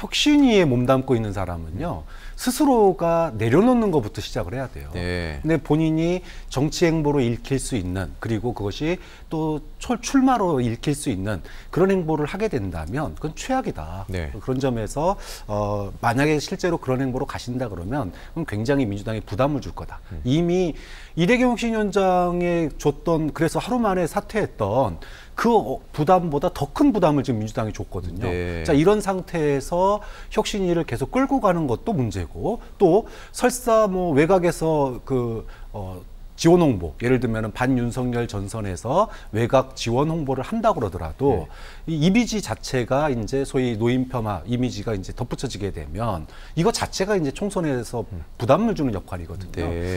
혁신위에 몸담고 있는 사람은요 스스로가 내려놓는 것부터 시작을 해야 돼요. 네. 근데 본인이 정치 행보로 읽힐 수 있는 그리고 그것이 또 출마로 읽힐 수 있는 그런 행보를 하게 된다면 그건 최악이다. 네. 그런 점에서 어, 만약에 실제로 그런 행보로 가신다 그러면 굉장히 민주당에 부담을 줄 거다. 음. 이미 이대경 혁신위원장에 줬던 그래서 하루 만에 사퇴했던 그 어, 부담보다 더 큰 부담을 지금 민주당이 줬거든요. 네. 자 이런 상태에서 혁신위를 계속 끌고 가는 것도 문제고 또 설사 뭐 외곽에서 그 어, 지원 홍보 예를 들면 반윤석열 전선에서 외곽 지원 홍보를 한다 그러더라도 네. 이 이미지 자체가 이제 소위 노인 폄하 이미지가 이제 덧붙여지게 되면 이거 자체가 이제 총선에서 음. 부담을 주는 역할이거든요. 네.